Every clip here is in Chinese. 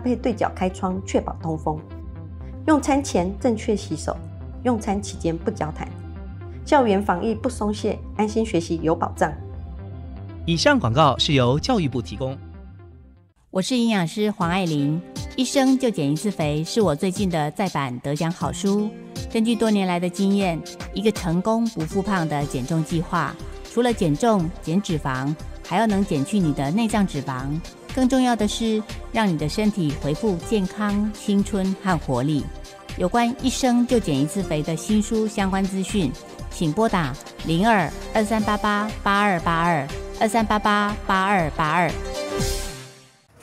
配对角开窗，确保通风。用餐前正确洗手，用餐期间不交谈。教员防疫不松懈，安心学习有保障。以上广告是由教育部提供。我是营养师黄爱玲，《一生就减一次肥》是我最近的再版得奖好书。根据多年来的经验，一个成功不复胖的减重计划，除了减重减脂肪，还要能减去你的内脏脂肪。更重要的是，让你的身体恢复健康、青春和活力。有关一生就减一次肥的新书相关资讯，请拨打零二二三八八八二八二二三八八八二八二。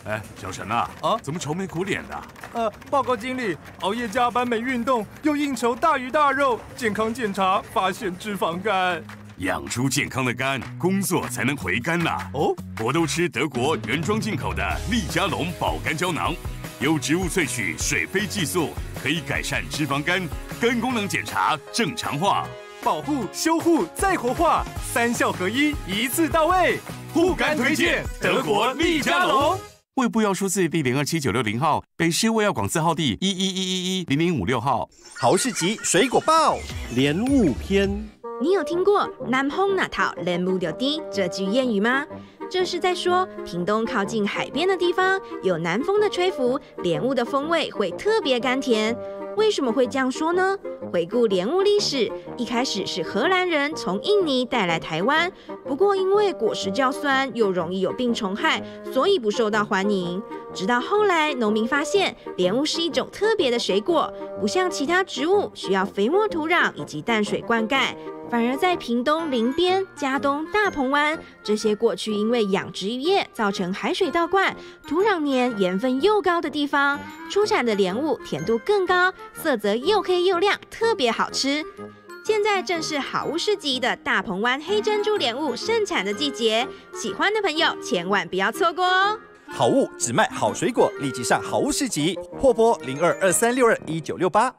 哎，小陈呐，啊，怎么愁眉苦脸的？呃，报告经理，熬夜加班没运动，又应酬大鱼大肉，健康检查发现脂肪肝。养出健康的肝，工作才能回肝呐！哦，我都吃德国原装进口的利加隆保肝胶囊，由植物萃取水飞蓟素，可以改善脂肪肝，肝功能检查正常化，保护、修护、再活化，三效合一，一次到位。护肝推荐德国利加隆。卫药准字第零二七九六零号，北师卫药广字号第一一一一一零零五六号。豪士吉水果报莲雾篇。你有听过南风那套连木掉低这句谚语吗？这是在说屏东靠近海边的地方有南风的吹拂，莲雾的风味会特别甘甜。为什么会这样说呢？回顾莲雾历史，一开始是荷兰人从印尼带来台湾，不过因为果实较酸，又容易有病虫害，所以不受到欢迎。直到后来农民发现莲雾是一种特别的水果，不像其他植物需要肥沃土壤以及淡水灌溉。反而在屏东林边、加东、大鹏湾这些过去因为养殖渔业造成海水倒灌、土壤黏盐分又高的地方出产的莲雾，甜度更高，色泽又黑又亮，特别好吃。现在正是好物市集的大鹏湾黑珍珠莲雾盛产的季节，喜欢的朋友千万不要错过哦！好物只卖好水果，立即上好物市集，货拨零二二三六二一九六八。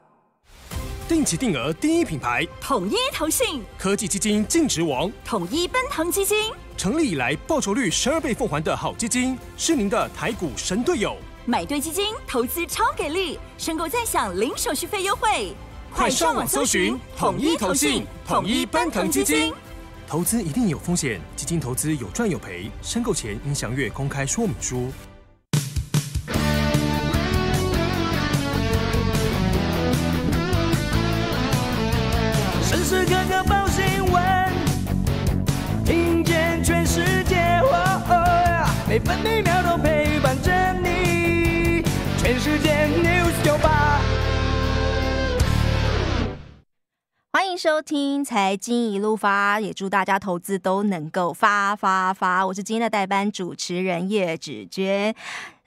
定期定额第一品牌，统一投信科技基金净值王，统一奔腾基金成立以来报酬率十二倍奉还的好基金，是您的台股神队友。买对基金，投资超给力，申购再享零手续费优惠，快上网搜寻统一投信、统一奔腾基金。投资一定有风险，基金投资有赚有赔，申购前应详阅公开说明书。欢迎收听《财经一路发》，也祝大家投资都能够发发发！我是今天的代班主持人叶芷娟。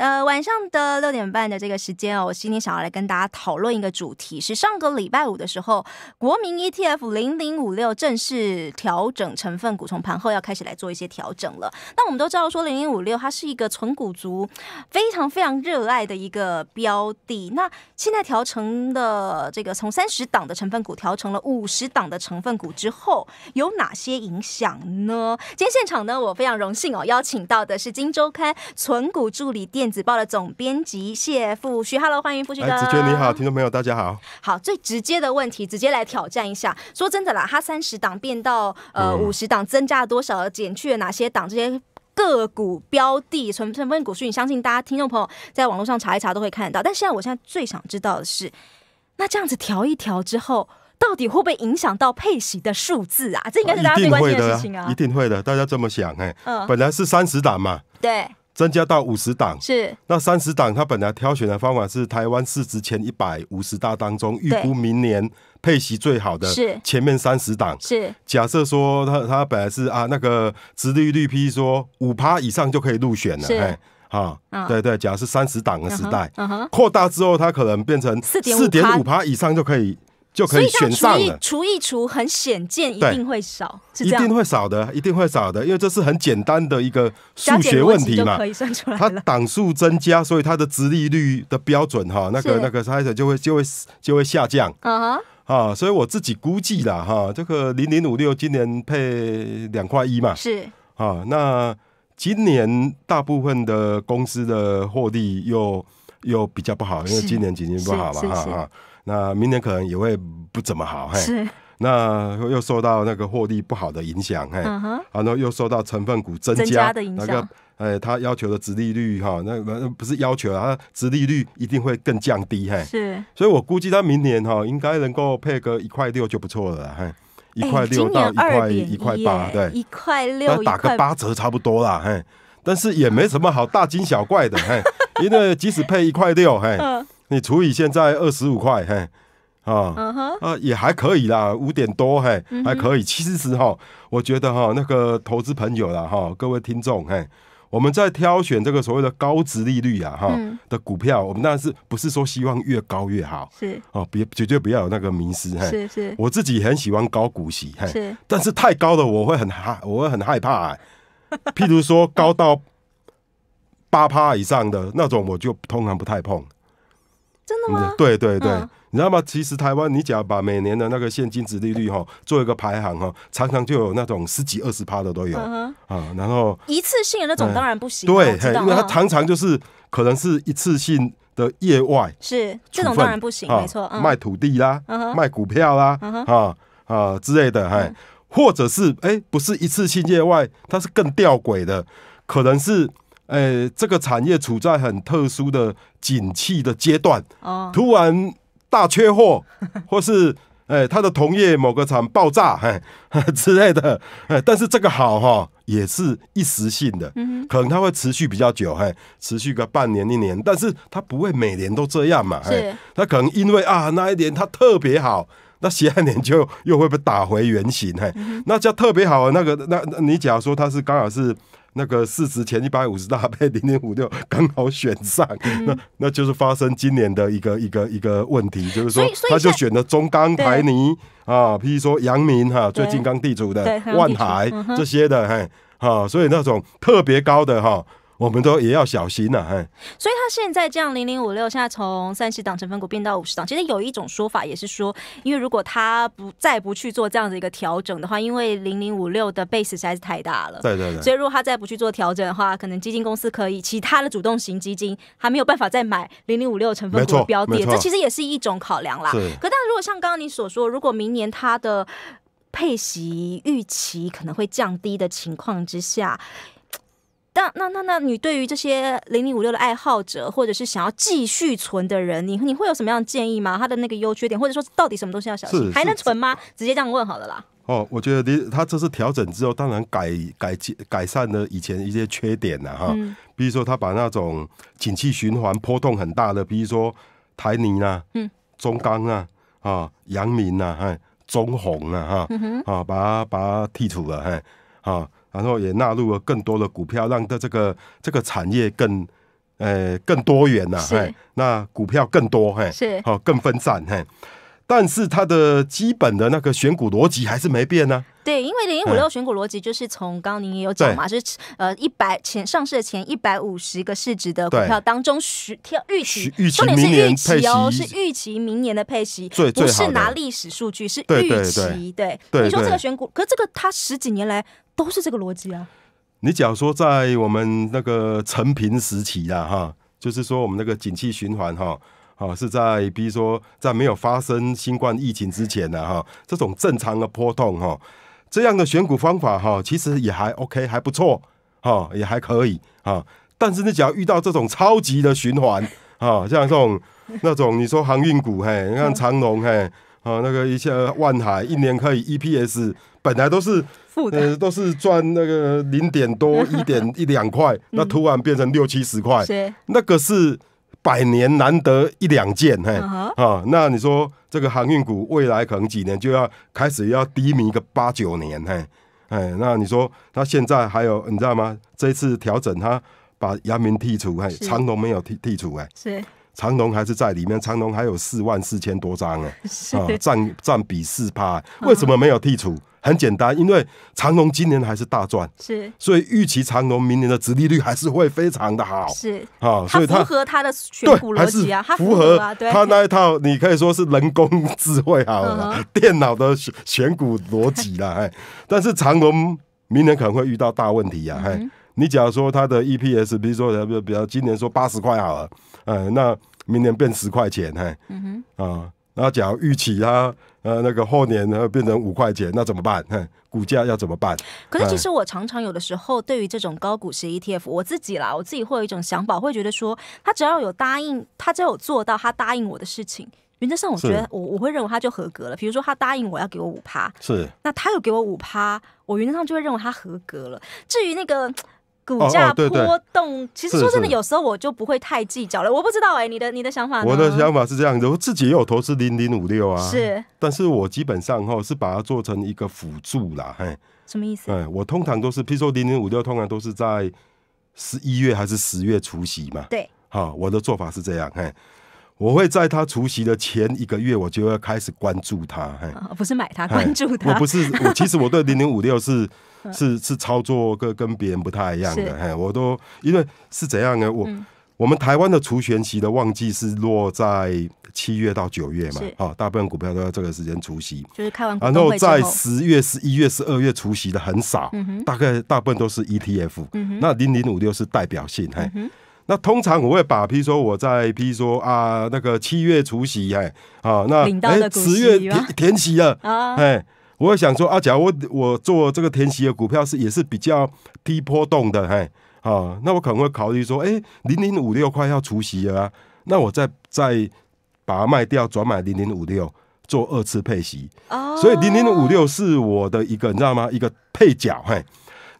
呃，晚上的六点半的这个时间哦，我心里想要来跟大家讨论一个主题，是上个礼拜五的时候，国民 ETF 零零五六正式调整成分股，从盘后要开始来做一些调整了。那我们都知道说零零五六它是一个存股族非常非常热爱的一个标的，那现在调成的这个从三十档的成分股调成了五十档的成分股之后，有哪些影响呢？今天现场呢，我非常荣幸哦，邀请到的是《金周刊》存股助理店。子报的总编辑谢富旭，Hello，欢迎富旭哥。子娟你好，听众朋友大家好。好，最直接的问题，直接来挑战一下。说真的啦，他三十档变到呃五十档，增加了多少？减去了哪些档？这些个股标的、成分股数，你相信大家听众朋友在网络上查一查都会看到。但现在我现在最想知道的是，那这样子调一调之后，到底会不会影响到配息的数字啊？这应该是大家最关心的，事情啊，一定会的。大家这么想，哎，嗯，本来是三十档嘛，对。增加到五十档，是那三十档，他本来挑选的方法是台湾市值前一百五十大当中，预估明年配息最好的是前面三十档，是假设说他他本来是啊那个直利率批说五趴以上就可以入选了，哎啊，对对，假设三十档的时代扩大之后，它可能变成四点五趴以上就可以。就可以选上了，除一除很显见，一定会少，一定会少的，一定会少的，因为这是很简单的一个数学问题嘛。可以算出它挡数增加，所以它的殖利率的标准哈，那个那个差者就会就会就会下降啊啊！所以我自己估计啦哈，这个零零五六今年配两块一嘛是啊，那今年大部分的公司的获利又又比较不好，因为今年经济不好了啊啊。那明年可能也会不怎么好，嘿。是。那又受到那个获利不好的影响，嘿。嗯然后又受到成分股增加的影响。增加的影响。那个，哎，他要求的殖利率哈，那不是要求啊，殖利率一定会更降低，嘿。是。所以我估计他明年哈，应该能够配个一块六就不错了，嘿。一块六到一块一块八，对。一块六。打个八折差不多啦，嘿。但是也没什么好大惊小怪的，嘿。因为即使配一块六，嘿。你除以现在二十五块，嘿，啊，啊，也还可以啦，五点多，嘿，还可以。其实哈，我觉得哈，那个投资朋友啦，哈，各位听众，嘿，我们在挑选这个所谓的高值利率啊，哈的股票，我们当然是不是说希望越高越好，是哦，别绝对不要有那个迷失，是是。我自己很喜欢高股息，是，但是太高的我会很害，我会很害怕。譬如说高到八趴以上的那种，我就通常不太碰。真的吗？对对对，你知道吗？其实台湾你只要把每年的那个现金值利率哈做一个排行哈，常常就有那种十几二十趴的都有啊，然后一次性的那种当然不行，对，因为它常常就是可能是一次性的业外，是这种当然不行，没错，卖土地啦，卖股票啦，啊啊之类的，嗨，或者是哎，不是一次性意外，它是更吊诡的，可能是。哎，这个产业处在很特殊的景气的阶段，哦，突然大缺货，或是哎，他的同业某个厂爆炸，嘿 之类的。哎，但是这个好哈，也是一时性的，嗯，可能它会持续比较久，嘿，持续个半年一年，但是它不会每年都这样嘛，是，它可能因为啊，那一年它特别好，那下一年就 又会被打回原形，嘿，那叫特别好那个，那那你假如说它是刚好是。那个市值前一百五十大被零点五六 刚好选上，那那就是发生今年的一个一个一个问题，就是说他就选了中钢台泥啊，譬如说阳明哈，最近刚地主的万海这些的嘿啊，所以那种特别高的哈。我们都也要小心了，哎。所以他现在这样，零零五六现在从三十档成分股变到五十档。其实有一种说法也是说，因为如果他不再不去做这样子一个调整的话，因为零零五六的 base 实在是太大了。对对对。所以如果他再不去做调整的话，可能基金公司可以其他的主动型基金还没有办法再买零零五六成分股的标的，这其实也是一种考量啦。可但如果像刚刚你所说，如果明年他的配息预期可能会降低的情况之下。那那那那你对于这些零零五六的爱好者，或者是想要继续存的人，你你会有什么样的建议吗？他的那个优缺点，或者说到底什么东西要小心，还能存吗？直接这样问好了啦。哦，我觉得你他这次调整之后，当然改改进改善了以前一些缺点了哈。嗯。比如说，他把那种景气循环波动很大的，比如说台泥啊、嗯，中钢啊，啊，阳明啊、哎，中红啊，哈，啊，把它把它剔除了，哎，啊。然后也纳入了更多的股票，让的这个这个产业更，呃更多元呐，嘿，那股票更多，嘿，是，好更分散，嘿。但是它的基本的那个选股逻辑还是没变呢。对，因为零五六选股逻辑就是从刚刚您也有讲嘛，就是呃一百前上市的前一百五十个市值的股票当中选，预期，重点是预期哦，是预期明年的配息，不是拿历史数据，是预期。对你说这个选股，可这个它十几年来都是这个逻辑啊。你假如说在我们那个成平时期啊，哈，就是说我们那个景气循环哈。啊，是在比如说在没有发生新冠疫情之前呢，哈，这种正常的波动，哈，这样的选股方法，哈，其实也还 OK，还不错，哈，也还可以，啊。但是你只要遇到这种超级的循环，啊，像这种那种你说航运股，嘿，你看长龙，嘿，啊，那个一些万海，一年可以 EPS 本来都是呃，都是赚那个零点多一点一两块，那突然变成六七十块，那个是。百年难得一两件，嘿，啊，那你说这个航运股未来可能几年就要开始要低迷个八九年，嘿，哎，那你说他现在还有，你知道吗？这次调整他把阳明剔除，哎，长隆没有剔剔除，哎，是，长隆还是在里面，长隆还有四万四千多张，哎，啊，占占比四趴，为什么没有剔除？很简单，因为长隆今年还是大赚，是，所以预期长隆明年的殖利率还是会非常的好，是啊，所以它符合它的选股逻辑啊，它符合它那一套你可以说是人工智慧好了，电脑的选股逻辑了，哎，但是长隆明年可能会遇到大问题呀，哎，你假如说它的 EPS，比如说比比今年说八十块好了，哎，那明年变十块钱，哎，嗯哼，啊。那假如预期它，呃，那个后年呢变成五块钱，那怎么办？股价要怎么办？可是其实我常常有的时候，对于这种高股息 ETF，我自己啦，我自己会有一种想法，会觉得说，他只要有答应，他只要有做到他答应我的事情，原则上我觉得我我会认为他就合格了。比如说他答应我要给我五趴，是，那他有给我五趴，我原则上就会认为他合格了。至于那个。股价波动，其实说真的，有时候我就不会太计较了。我不知道哎，你的你的想法呢？我的想法是这样子，我自己也有投资零零五六啊，是，但是我基本上哈是把它做成一个辅助啦，嘿。什么意思？哎，我通常都是，譬如说零零五六，通常都是在十一月还是十月除夕嘛？对，好，我的做法是这样，嘿。我会在他除夕的前一个月，我就要开始关注他。不是买他，关注他。我不是，我 其实我对零零五六是是是操作跟跟别人不太一样的。我都因为是怎样呢？我我们台湾的除息的旺季是落在七月到九月嘛，好，大部分股票都在这个时间除夕。就是开完，然后在十月、十一月、十二月除夕的很少，大概大部分都是 e T F。那零零五六是代表性。那通常我会把，譬如说我在，譬如说啊，那个七月除夕，哎，啊，那哎十月填填息了，哎，我会想说阿甲，我我做这个填息的股票是也是比较低波动的哎，啊，那我可能会考虑说，哎，零零五六快要除夕了，那我再再把它卖掉，转买零零五六做二次配息，所以零零五六是我的一个你知道吗？一个配角哎。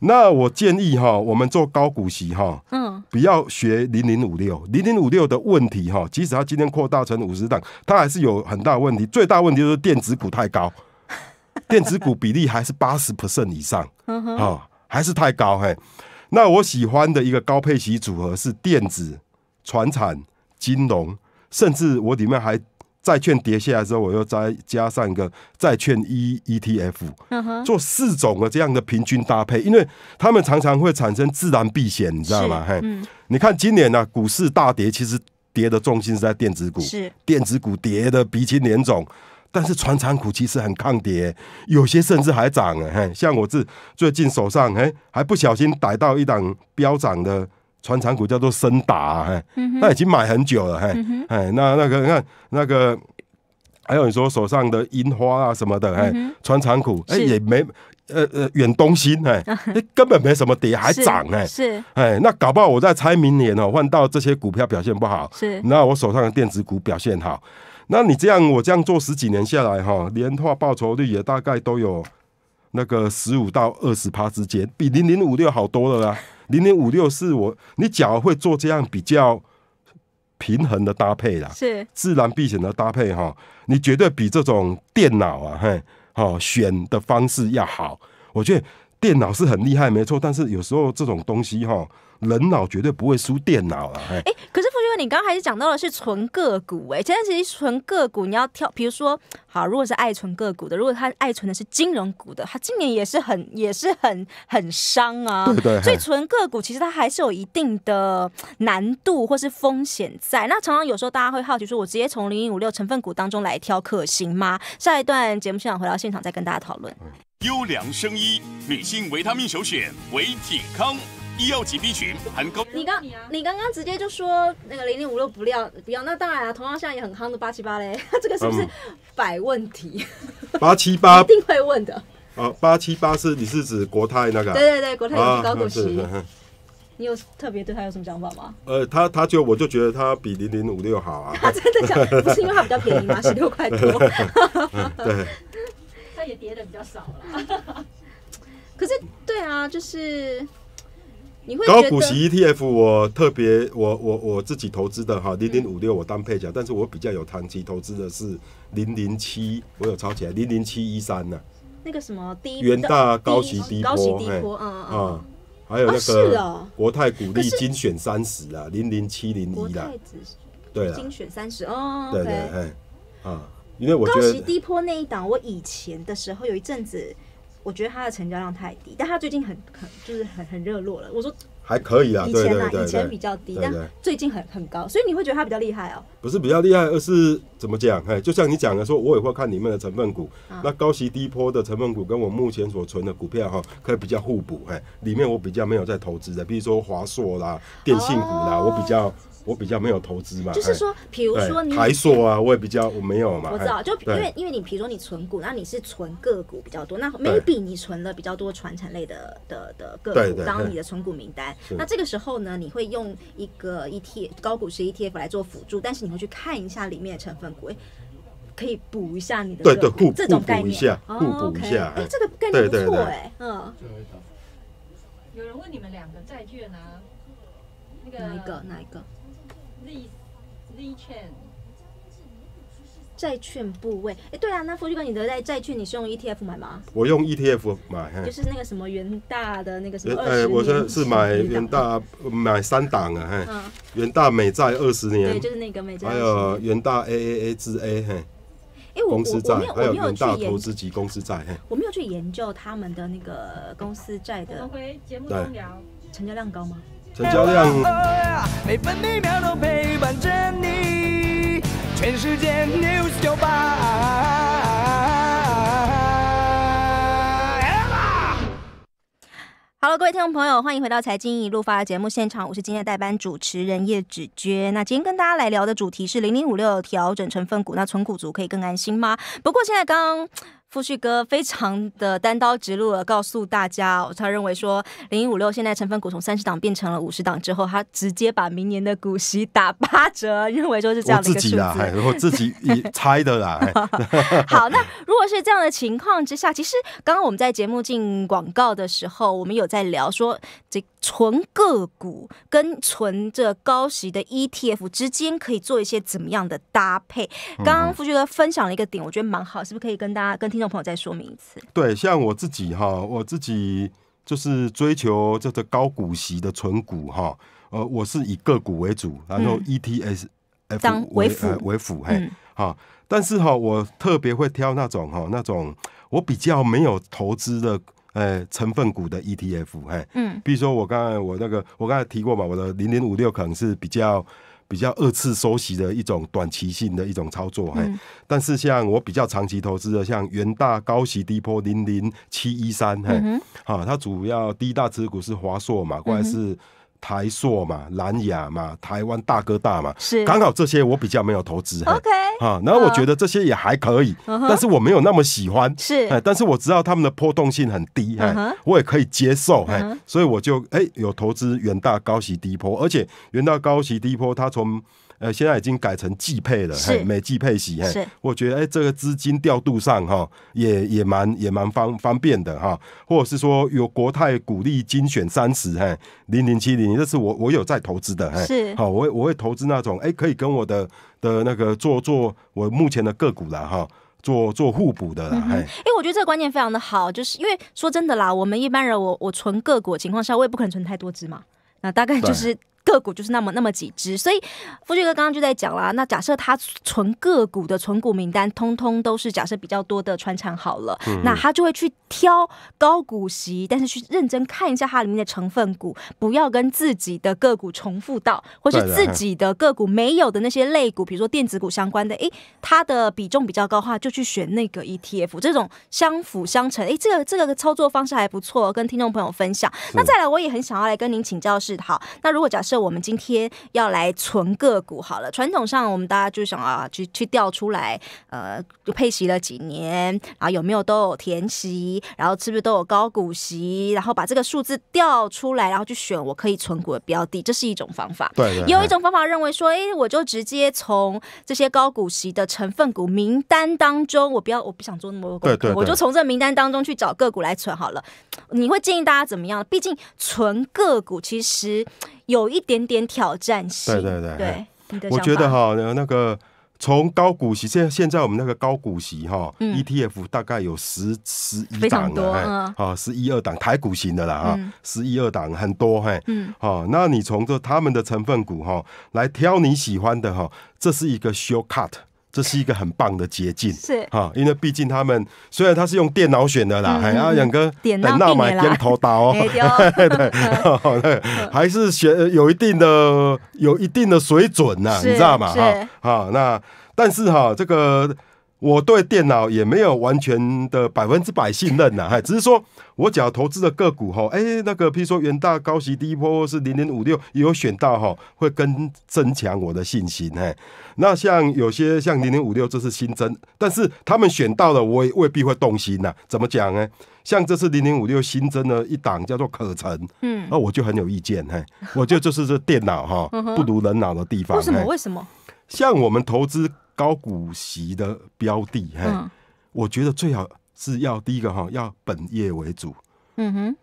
那我建议哈，我们做高股息哈，嗯，不要学零零五六，零零五六的问题哈，即使它今天扩大成五十档，它还是有很大问题。最大问题就是电子股太高，电子股比例还是八十以上，啊，还是太高嘿。那我喜欢的一个高配息组合是电子、船产、金融，甚至我里面还。债券跌下来之后，我又再加上一个债券 E ETF，做四种的这样的平均搭配，因为他们常常会产生自然避险，你知道吗？哈，你看今年呢，股市大跌，其实跌的重心是在电子股，是电子股跌的鼻青脸肿，但是船统股其实很抗跌，有些甚至还涨了。嘿，像我这最近手上，哎，还不小心逮到一档飙涨的。船产股叫做森达，哎，那已经买很久了，哎，哎，那那个，看那个，还有你说手上的樱花啊什么的，哎，船产股，哎，也没，呃呃，远东新，哎，根本没什么跌，还涨，哎，是，哎，那搞不好我在猜明年哦，换到这些股票表现不好，是，那我手上的电子股表现好，那你这样我这样做十几年下来，哈，年化报酬率也大概都有那个十五到二十趴之间，比零零五六好多了啦。零点五六四，我你假如会做这样比较平衡的搭配啦，是自然避险的搭配哈，你绝对比这种电脑啊，嘿，哦选的方式要好。我觉得电脑是很厉害，没错，但是有时候这种东西哈。人脑绝对不会输电脑了，哎，可是傅秀文，你刚才是讲到的是纯个股，哎，现在其实纯个股你要挑，比如说，好，如果是爱纯个股的，如果他爱存的是金融股的，他今年也是很也是很很伤啊，对不对？所以纯个股其实它还是有一定的难度或是风险在。那常常有时候大家会好奇说，我直接从零零五六成分股当中来挑可行吗？下一段节目现场回到现场再跟大家讨论。优良生医女性维他命首选维体康。医药级 B 群很高。你刚你刚刚直接就说那个零零五六不亮，不要，那当然啊，同样现在也很夯的八七八嘞，这个是不是百问题？八七八 一定会问的。啊，八七八是你是指国泰那个？对对对，国泰比高股息。你有特别对他有什么想法吗？呃，他他就我就觉得他比零零五六好啊。他真的讲不是因为他比较便宜吗？十六块多。对，他也跌的比较少了。可是对啊，就是。高股息 ETF，我特别我我我自己投资的哈，零零五六我当配角，但是我比较有长期投资的是零零七，我有抄起来零零七一三呢。那个什么低元大高息低波，高息低波，嗯嗯还有那个国泰股利精选三十啊，零零七零一啦。对，精选三十哦，对对，哎，啊，因为我觉得高息低波那一档，我以前的时候有一阵子。我觉得它的成交量太低，但它最近很很就是很很热络了。我说还可以啊，以前對以前比较低，但最近很很高，所以你会觉得它比较厉害哦。不是比较厉害，而是怎么讲？哎，就像你讲的说，我也会看里面的成分股，那高息低波的成分股跟我目前所存的股票哈，可以比较互补。哎，里面我比较没有在投资的，比如说华硕啦、电信股啦，我比较。我比较没有投资嘛，就是说，比如说你还说啊，我也比较我没有嘛。我知道，就因为因为你比如说你存股，那你是存个股比较多，那 maybe 你存了比较多传统产的的的个股当你的存股名单。那这个时候呢，你会用一个 ETF 高股息 ETF 来做辅助，但是你会去看一下里面的成分股，可以补一下你的对对互这种概念，互补一下。哎，这个概念不错，哎，嗯。有人问你们两个债券啊，那个哪一个哪一个？债债券部位，哎，对啊，那富叔哥，你的债债券你是用 ETF 买吗？我用 ETF 买，就是那个什么元大的那个什么，二哎，我是是买元大买三档啊，嗯，元大美债二十年，对，就是那个美债，还有元大 AAA 之 A，嘿，哎，我我我没有我没有去研究公司债，我没有去研究他们的那个公司债的，对，成交量高吗？全交量。Hello，各位听众朋友，欢迎回到财经一路发的节目现场，我是今天的代班主持人叶芷娟。那今天跟大家来聊的主题是零零五六调整成分股，那存股族可以更安心吗？不过现在刚。富旭哥非常的单刀直入的告诉大家，他认为说零零五六现在成分股从三十档变成了五十档之后，他直接把明年的股息打八折，认为说是这样的一个数字。我自己 猜的啦。好，那如果是这样的情况之下，其实刚刚我们在节目进广告的时候，我们有在聊说这纯个股跟存着高息的 ETF 之间可以做一些怎么样的搭配。刚刚富旭哥分享了一个点，我觉得蛮好，是不是可以跟大家跟听？这朋友再说明一次。对，像我自己哈，我自己就是追求这个高股息的存股哈，呃，我是以个股为主，然后 E T S F 为辅为辅嘿，哈，但是哈，我特别会挑那种哈，那种我比较没有投资的哎，成分股的 E T F 嘿，嗯，比如说我刚才我那个我刚才提过嘛，我的零零五六可能是比较。比较二次收息的一种短期性的一种操作，嘿。但是像我比较长期投资的，像元大高息低波零零七一三，嘿，好，它主要第一大持股是华硕嘛，过来是。台硕嘛，蓝雅嘛，台湾大哥大嘛，是刚好这些我比较没有投资。OK，哈，然后我觉得这些也还可以，但是我没有那么喜欢。是，但是我知道他们的波动性很低，哈，我也可以接受，哈，所以我就哎有投资远大高息低波，而且远大高息低波它从。呃，现在已经改成季配了，是每季配息，是，我觉得哎，这个资金调度上哈，也也蛮也蛮方方便的哈。或者是说有国泰股利精选三十，嘿，零零七零，这是我我有在投资的，嘿，是好，我我会投资那种哎，可以跟我的的那个做做我目前的个股了哈，做做互补的。哎，哎，我觉得这个观念非常的好，就是因为说真的啦，我们一般人我我存个股情况下，我也不可能存太多只嘛，那大概就是。个股就是那么那么几只，所以富俊哥刚刚就在讲啦。那假设他存个股的存股名单，通通都是假设比较多的，传产好了，那他就会去挑高股息，但是去认真看一下它里面的成分股，不要跟自己的个股重复到，或是自己的个股没有的那些类股，比如说电子股相关的，哎，它的比重比较高的话，就去选那个 ETF，这种相辅相成，哎，这个这个操作方式还不错，跟听众朋友分享。那再来，我也很想要来跟您请教是，好，那如果假设。这我们今天要来存个股好了。传统上，我们大家就想啊，去去调出来，呃，就配息了几年，然后有没有都有填息，然后是不是都有高股息，然后把这个数字调出来，然后去选我可以存股的标的，这是一种方法。对。也有一种方法认为说，哎，我就直接从这些高股息的成分股名单当中，我不要我不想做那么多股作，我就从这名单当中去找个股来存好了。你会建议大家怎么样？毕竟存个股其实有一。点点挑战性，对对对，对，我觉得哈，那个从高股息，现现在我们那个高股息哈，ETF 大概有十十一档，啊，十一二档台股型的啦，哈，十一二档很多，嘿，嗯，啊，那你从这他们的成分股哈来挑你喜欢的哈，这是一个 shortcut。这是一个很棒的捷径，是哈，因为毕竟他们虽然他是用电脑选的啦，还啊，杨哥，等脑买剪头刀，对，还是选有一定的有一定的水准呐，你知道吗？哈，好，那但是哈，这个。我对电脑也没有完全的百分之百信任呐，嗨，只是说我只要投资的个股哈，哎，那个譬如说远大、高息、低波是零零五六，有选到哈，会更增强我的信心嘿。那像有些像零零五六，这是新增，但是他们选到了，我也未必会动心呐。怎么讲呢？像这次零零五六新增了一档叫做可成，嗯，那我就很有意见嘿，我得就是这电脑哈不如人脑的地方，为什么？为什么？像我们投资。高股息的标的，嘿，我觉得最好是要第一个哈，要本业为主，嗯哼，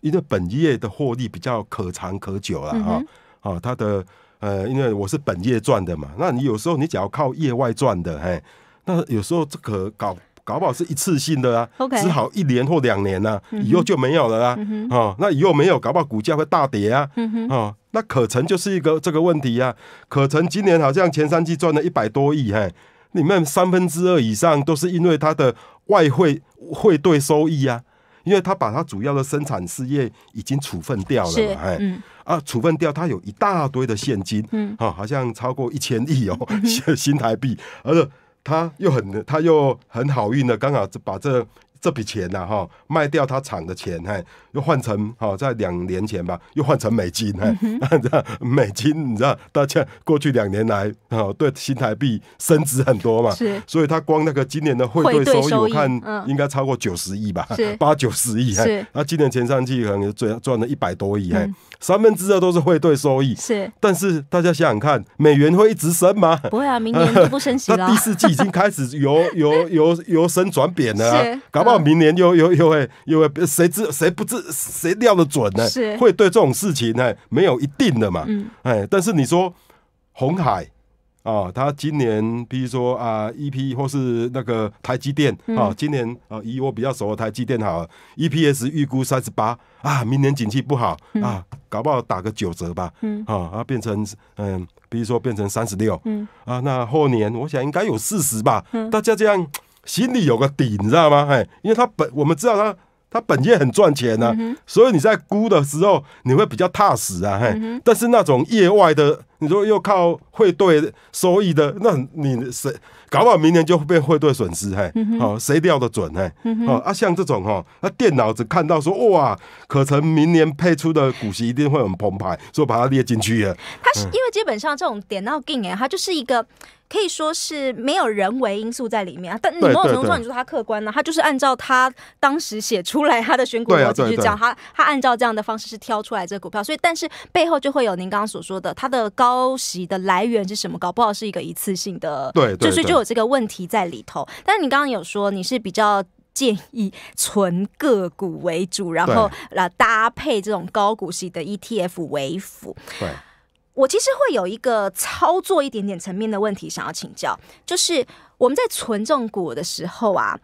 因为本业的获利比较可长可久了哈，啊，它的呃，因为我是本业赚的嘛，那你有时候你只要靠业外赚的，嘿，那有时候这个搞。搞不好是一次性的啊，只好一年或两年呐，以后就没有了啦。哦，那以后没有，搞不好股价会大跌啊。哦，那可成就是一个这个问题啊，可成今年好像前三季赚了一百多亿，嘿，里面三分之二以上都是因为它的外汇汇兑收益啊，因为它把它主要的生产事业已经处分掉了，哎，啊，处分掉，它有一大堆的现金，嗯，啊，好像超过一千亿哦，新台币，而且。他又很，他又很好运的，刚好把这这笔钱呐，哈，卖掉他厂的钱，嘿。又换成好在两年前吧，又换成美金，美金你知道？大家过去两年来啊，对新台币升值很多嘛，是。所以他光那个今年的汇兑收益，我看应该超过九十亿吧，八九十亿。是。那今年前三季可能赚赚了一百多亿，哎，三分之二都是汇兑收益。是。但是大家想想看，美元会一直升吗？不会啊，明年就不升息了。那第四季已经开始由由由由升转贬了，搞不好明年又又又会又会，谁知谁不知？谁料的准呢？是对这种事情呢没有一定的嘛。哎，但是你说红海啊，他今年，比如说啊，E P 或是那个台积电啊，今年啊，以我比较熟的台积电，好，E P S 预估三十八啊，明年景气不好啊，搞不好打个九折吧。嗯啊，变成嗯，比如说变成三十六啊，那后年我想应该有四十吧。嗯，大家这样心里有个底，你知道吗？哎，因为他本我们知道他。他本业很赚钱呢，所以你在估的时候你会比较踏实啊。嘿，但是那种业外的，你说又靠汇兑收益的，那你谁？搞不好明年就会被汇兑损失，嘿，哦，谁料的准，嘿，哦啊，像这种哦，那电脑只看到说，哇，可成明年配出的股息一定会很澎湃，所以把它列进去了。它是因为基本上这种点到 g a 它就是一个可以说是没有人为因素在里面啊。但你莫从说你说它客观呢？它就是按照它当时写出来它的选股逻辑去讲，它他按照这样的方式是挑出来这个股票，所以但是背后就会有您刚刚所说的它的高息的来源是什么？搞不好是一个一次性的，对，就是就。这个问题在里头，但是你刚刚有说你是比较建议存个股为主，然后来搭配这种高股息的 ETF 为辅。对，我其实会有一个操作一点点层面的问题想要请教，就是我们在这种股的时候啊，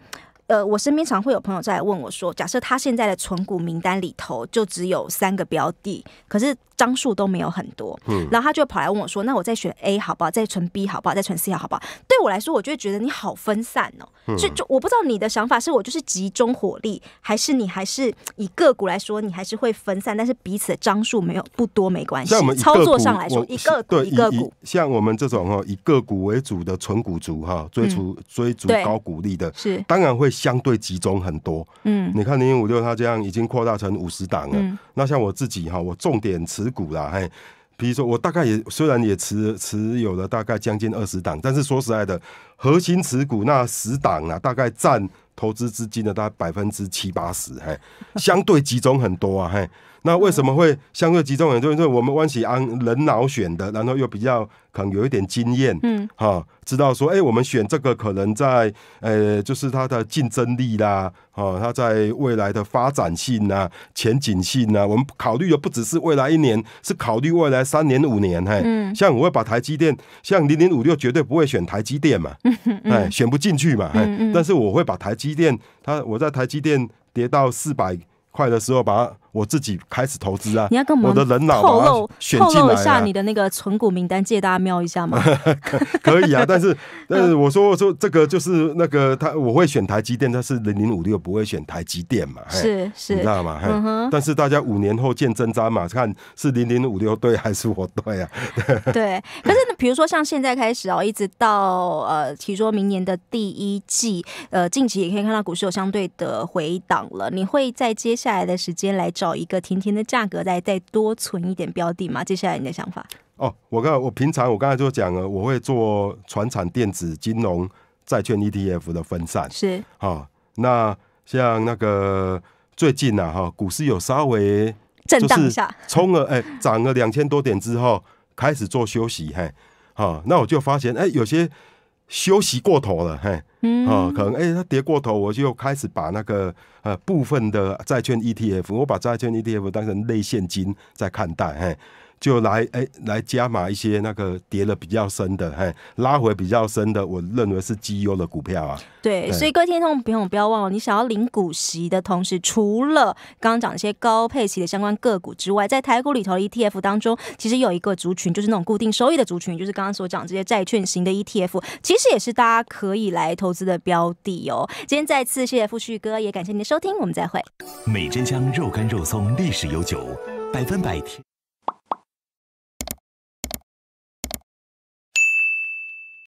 呃，我身边常会有朋友在问我说，假设他现在的存股名单里头就只有三个标的，可是。张数都没有很多，嗯，然后他就跑来问我说：“那我再选 A 好不好？再存 B 好不好？再存 C 好不好？”对我来说，我就会觉得你好分散哦，就就我不知道你的想法是我就是集中火力，还是你还是以个股来说，你还是会分散，但是彼此的张数没有不多没关系。那我们操作上来说，一个一个股，像我们这种哈以个股为主的纯股族哈，追逐追逐高股利的，是当然会相对集中很多。嗯，你看零零五六它这样已经扩大成五十档了，那像我自己哈，我重点持。股啦，嘿，比如说我大概也虽然也持持有了大概将近二十档，但是说实在的，核心持股那十档啊，大概占。投资资金呢，大概百分之七八十，嘿，相对集中很多啊，嘿，那为什么会相对集中很多？就是我们湾喜安人脑选的，然后又比较可能有一点经验，嗯，哈，知道说，哎，我们选这个可能在呃，就是它的竞争力啦，哦，它在未来的发展性呐、前景性呐，我们考虑的不只是未来一年，是考虑未来三年、五年，嘿，嗯，像我会把台积电，像零零五六绝对不会选台积电嘛，哎，选不进去嘛，嗯嗯，但是我会把台积。电，它我在台积电跌到四百块的时候，把它。我自己开始投资啊！你要跟我的人脑透露透露一下你的那个存股名单，借大家瞄一下吗？可以啊，但是但是我说我说这个就是那个他我会选台积电，但是零零五六不会选台积电嘛？是是，你知道吗？嗯但是大家五年后见真章嘛，看是零零五六对还是我对啊？对。可是比如说像现在开始哦，一直到呃，提说明年的第一季，呃，近期也可以看到股市有相对的回档了。你会在接下来的时间来？找一个甜甜的价格，再再多存一点标的嘛？接下来你的想法？哦，我刚我平常我刚才就讲了，我会做船产、电子、金融、债券 ETF 的分散。是，好，那像那个最近啊，哈，股市有稍微震荡一下，冲了哎涨了两千多点之后，开始做休息，嘿，好，那我就发现哎，有些。休息过头了，嘿，哦、可能哎，它跌过头，我就开始把那个呃部分的债券 ETF，我把债券 ETF 当成类现金在看待，嘿。就来哎，来加码一些那个跌了比较深的，哎，拉回比较深的，我认为是绩优的股票啊。对，所以各位听众朋友，不要忘了，你想要领股息的同时，除了刚刚讲一些高配息的相关个股之外，在台股里头 ETF 当中，其实有一个族群，就是那种固定收益的族群，就是刚刚所讲这些债券型的 ETF，其实也是大家可以来投资的标的哦。今天再次谢谢富旭哥，也感谢您的收听，我们再会。美珍香肉干肉松历史悠久，百分百。